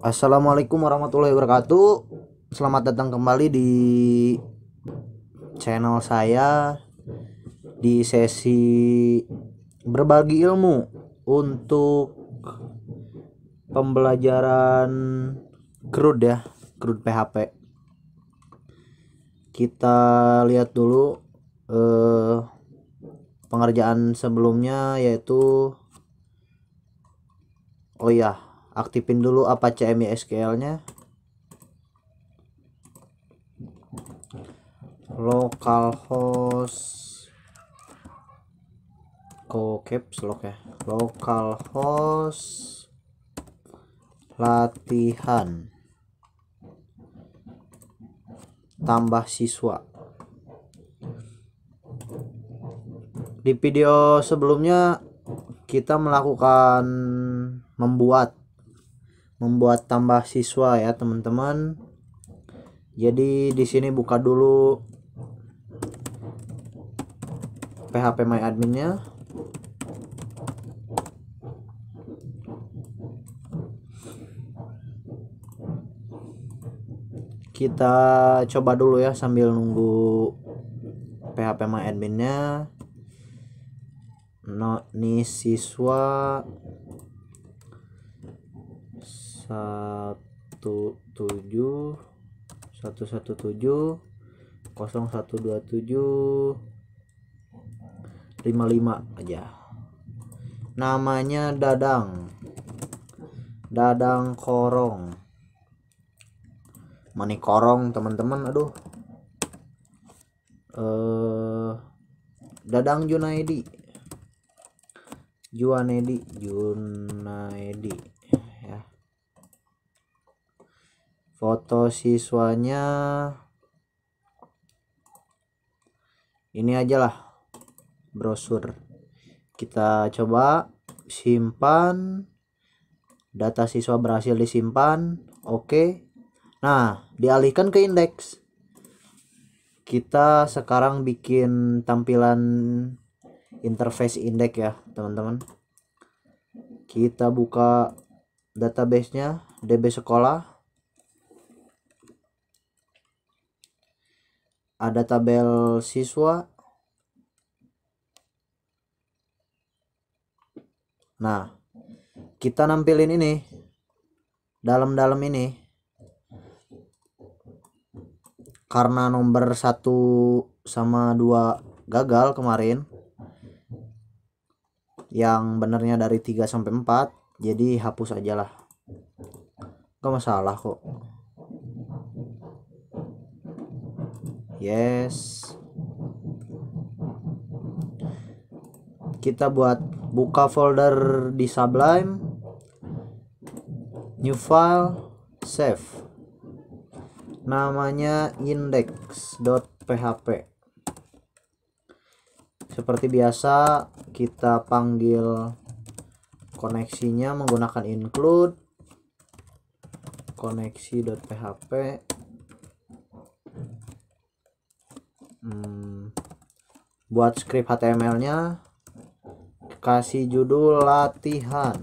Assalamualaikum warahmatullahi wabarakatuh. Selamat datang kembali di channel saya di sesi berbagi ilmu untuk pembelajaran crude ya, CRUD PHP. Kita lihat dulu eh pengerjaan sebelumnya yaitu oh ya aktifin dulu apa CMI sql nya localhost go caps lock ya localhost latihan tambah siswa di video sebelumnya kita melakukan membuat membuat tambah siswa ya teman-teman jadi di sini buka dulu PHP My Adminnya kita coba dulu ya sambil nunggu PHP My Adminnya no, nah, ini siswa satu tujuh satu satu tujuh kosong satu dua tujuh lima lima aja namanya Dadang Dadang Korong Mani Korong teman-teman aduh eh Dadang Junaidi junaidi Junaidi foto siswanya ini aja lah brosur kita coba simpan data siswa berhasil disimpan oke nah dialihkan ke indeks kita sekarang bikin tampilan interface indeks ya teman-teman kita buka databasenya db sekolah ada tabel siswa nah kita nampilin ini dalam-dalam ini karena nomor satu sama dua gagal kemarin yang benernya dari 3 sampai 4 jadi hapus aja lah gak masalah kok yes kita buat buka folder di Sublime new file save namanya index.php seperti biasa kita panggil koneksinya menggunakan include koneksi.php hmm, buat script HTML-nya kasih judul latihan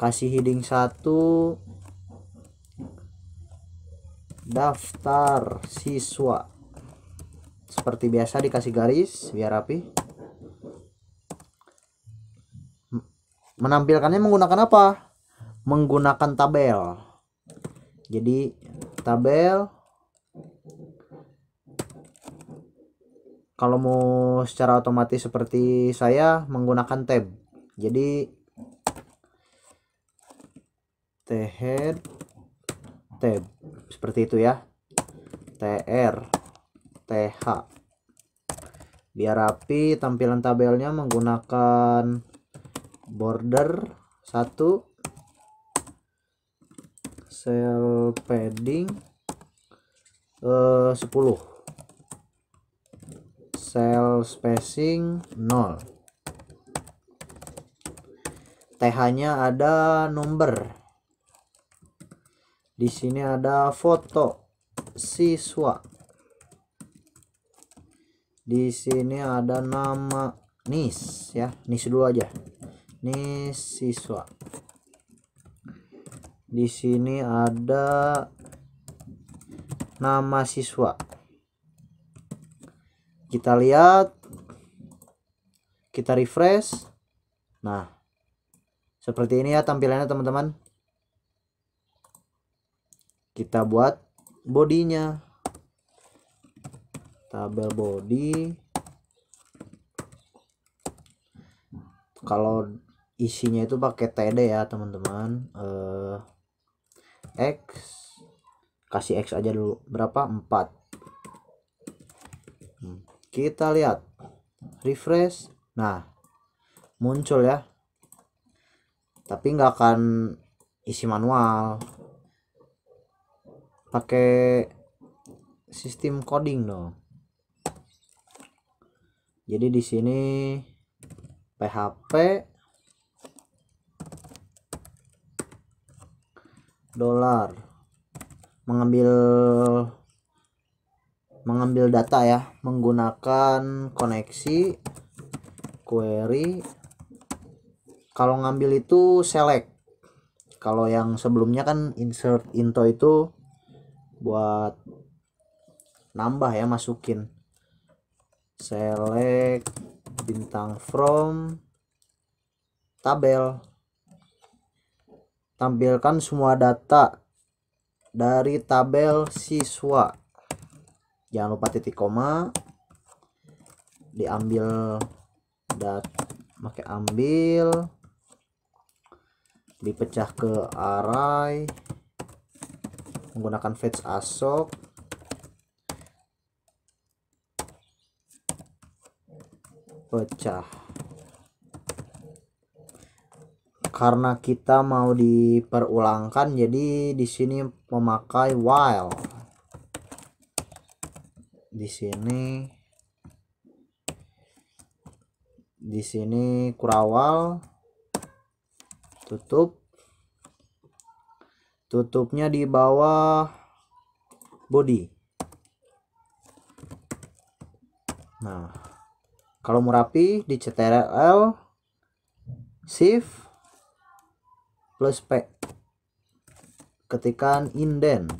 kasih heading satu daftar siswa seperti biasa dikasih garis biar rapi menampilkannya menggunakan apa menggunakan tabel jadi tabel kalau mau secara otomatis seperti saya menggunakan tab jadi th tab seperti itu ya tr th biar rapi tampilan tabelnya menggunakan border satu, cell padding eh, 10 cell spacing 0 TH nya ada number di sini ada foto siswa di sini ada nama Nis ya Nis dulu aja Nis siswa di sini ada nama siswa kita lihat kita refresh nah seperti ini ya tampilannya teman-teman kita buat bodinya tabel body kalau isinya itu pakai td ya teman-teman uh, x kasih x aja dulu berapa 4 kita lihat refresh nah muncul ya tapi nggak akan isi manual pakai sistem coding dong jadi di sini PHP dolar mengambil mengambil data ya menggunakan koneksi query kalau ngambil itu select kalau yang sebelumnya kan insert into itu buat nambah ya masukin select bintang from tabel tampilkan semua data dari tabel siswa jangan lupa titik koma diambil dat pakai ambil dipecah ke array menggunakan fetch asok pecah karena kita mau diperulangkan jadi di sini memakai while di sini di sini kurawal tutup tutupnya di bawah body nah kalau mau rapi di CTRL shift plus P ketikan inden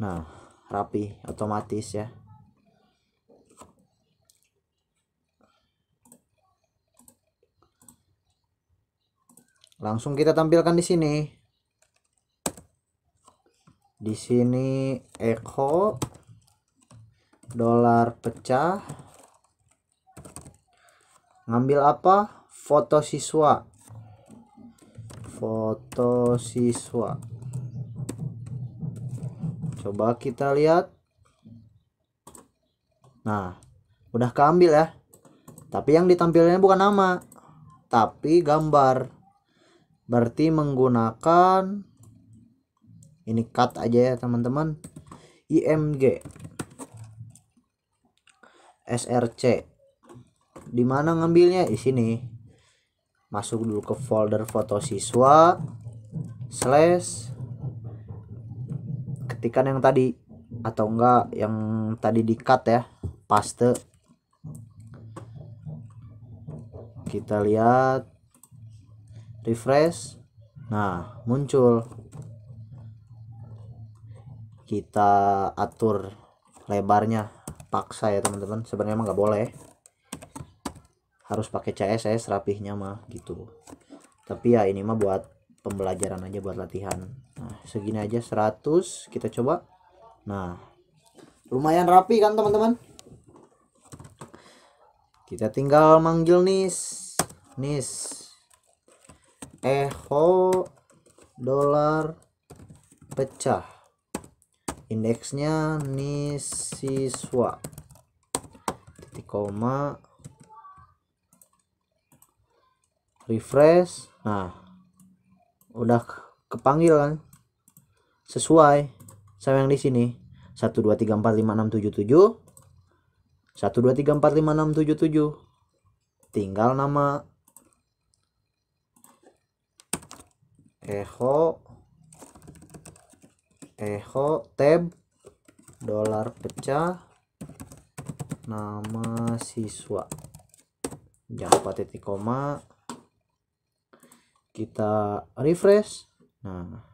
nah rapi otomatis ya langsung kita tampilkan di sini di sini echo dolar pecah ngambil apa foto siswa foto siswa coba kita lihat nah udah keambil ya tapi yang ditampilnya bukan nama tapi gambar berarti menggunakan ini cut aja ya teman-teman IMG SRC dimana ngambilnya di sini masuk dulu ke folder foto siswa slash ketikan yang tadi atau enggak yang tadi di cut ya paste kita lihat refresh nah muncul kita atur lebarnya paksa ya teman-teman sebenarnya emang nggak boleh harus pakai CSS rapihnya mah gitu tapi ya ini mah buat pembelajaran aja buat latihan nah segini aja 100 kita coba nah lumayan rapi kan teman-teman kita tinggal manggil nis nis echo eh, dolar pecah indeksnya nis siswa titik koma refresh nah udah kepanggil kan sesuai sama yang di sini 1 2 3 4 5 6 7 7 1 2 3 4 5 6 7 7 tinggal nama echo echo tab dolar pecah nama siswa jangan lupa titik koma kita refresh nah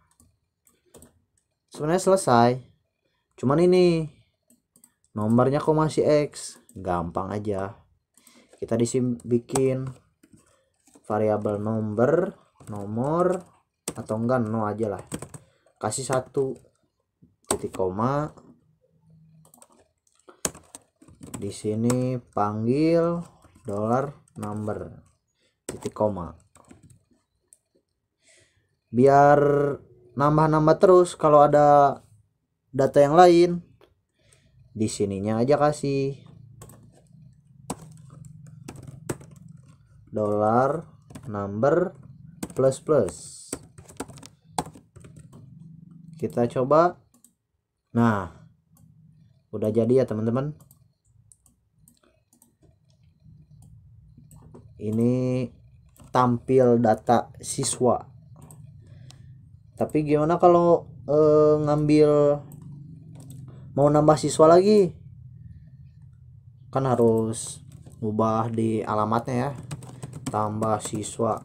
sebenarnya selesai cuman ini nomornya kok masih X gampang aja kita disim bikin variabel nomor nomor atau enggak no aja lah kasih satu titik koma di sini panggil dollar number titik koma biar nambah-nambah terus kalau ada data yang lain di sininya aja kasih dollar number plus plus kita coba nah udah jadi ya teman-teman ini tampil data siswa tapi gimana kalau e, ngambil mau nambah siswa lagi kan harus ubah di alamatnya ya tambah siswa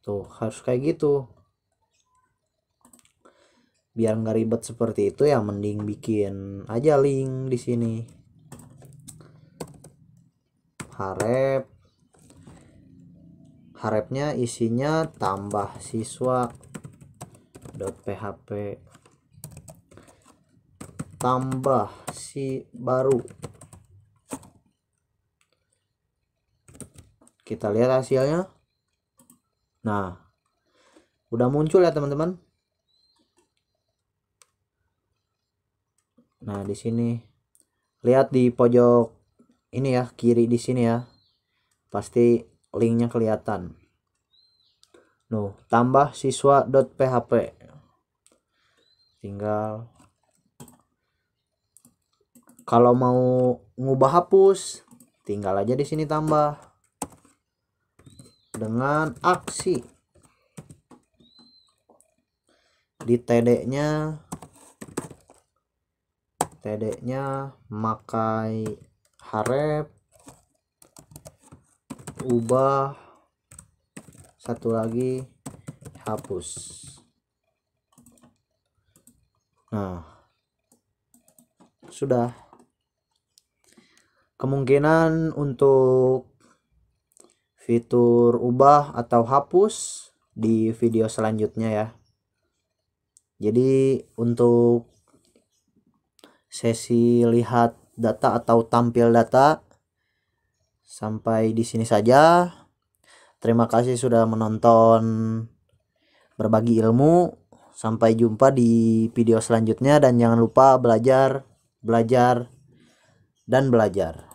tuh harus kayak gitu biar nggak ribet seperti itu ya mending bikin aja link di sini harap harapnya isinya tambah siswa .php tambah si baru kita lihat hasilnya nah udah muncul ya teman-teman nah di sini lihat di pojok ini ya kiri di sini ya pasti linknya kelihatan Nuh, tambah siswa.php tinggal kalau mau ngubah hapus tinggal aja di sini tambah dengan aksi di TD nya TD nya makai harap ubah satu lagi hapus Nah, sudah. Kemungkinan untuk fitur ubah atau hapus di video selanjutnya ya. Jadi untuk sesi lihat data atau tampil data sampai di sini saja. Terima kasih sudah menonton berbagi ilmu. Sampai jumpa di video selanjutnya dan jangan lupa belajar, belajar, dan belajar.